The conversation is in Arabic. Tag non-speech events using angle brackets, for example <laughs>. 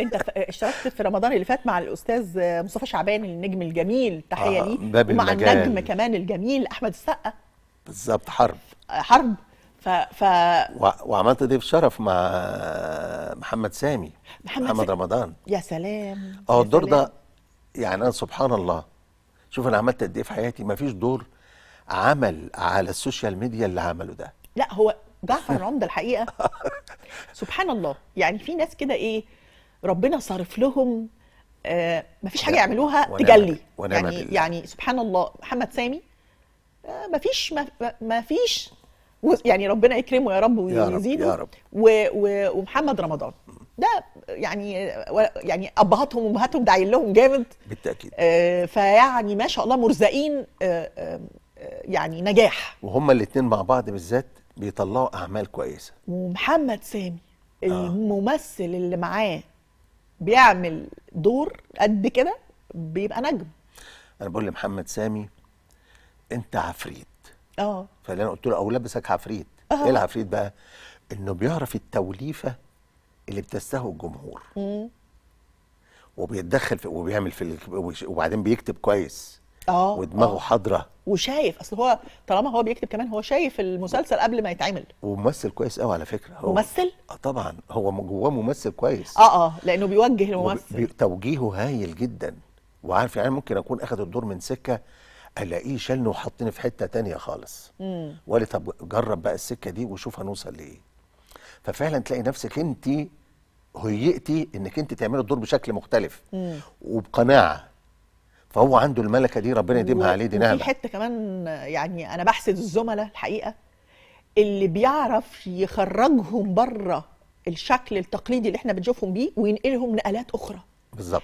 انت اشتركت في رمضان اللي فات مع الاستاذ مصطفى شعبان النجم الجميل تحيه آه ليه ومع المجال. النجم كمان الجميل احمد السقا بالظبط حرب آه، حرب ف, ف... و... وعملت ضيف شرف مع محمد سامي محمد, محمد س... رمضان يا سلام اه الدور ده يعني انا سبحان الله شوف انا عملت قد ايه في حياتي ما فيش دور عمل على السوشيال ميديا اللي عمله ده لا هو جعفر <laughs> العمده الحقيقه سبحان الله يعني في ناس كده ايه ربنا صارف لهم آه مفيش حاجه يعملوها ونعم تجلي ونعم يعني بالله. يعني سبحان الله محمد سامي آه مفيش مفيش يعني ربنا يكرمه يا رب ويزيده يا رب. يا رب. ومحمد رمضان ده يعني يعني ابهاتهم وامهاتهم داعيين لهم جامد بالتاكيد آه فيعني ما شاء الله مرزقين آه آه يعني نجاح وهما الاثنين مع بعض بالذات بيطلعوا اعمال كويسه ومحمد سامي آه. الممثل اللي معاه بيعمل دور قد كده بيبقى نجم انا بقول لمحمد سامي انت عفريت اه فاللي انا قلت له او لبسك عفريت أوه. ايه العفريت بقى انه بيعرف التوليفه اللي بتستهوى الجمهور امم وبيتدخل في وبيعمل في وبعدين بيكتب كويس اه ودماغه آه. حاضره وشايف اصل هو طالما هو بيكتب كمان هو شايف المسلسل قبل ما يتعمل وممثل كويس قوي على فكره هو ممثل اه طبعا هو جواه ممثل كويس اه اه لانه بيوجه الممثل وب... توجيهه هايل جدا وعارف يعني ممكن اكون اخد الدور من سكه الاقيه شالني وحطني في حته تانية خالص امم وقال طب جرب بقى السكه دي وشوف هنوصل لايه ففعلا تلاقي نفسك انت هيئتي انك انت تعملي الدور بشكل مختلف مم. وبقناعه فهو عنده الملكه دي ربنا يديمها عليه دي نعمه في حته كمان يعني انا بحسد الزملاء الحقيقه اللي بيعرف يخرجهم بره الشكل التقليدي اللي احنا بنشوفهم بيه وينقلهم نقلات اخرى بالظبط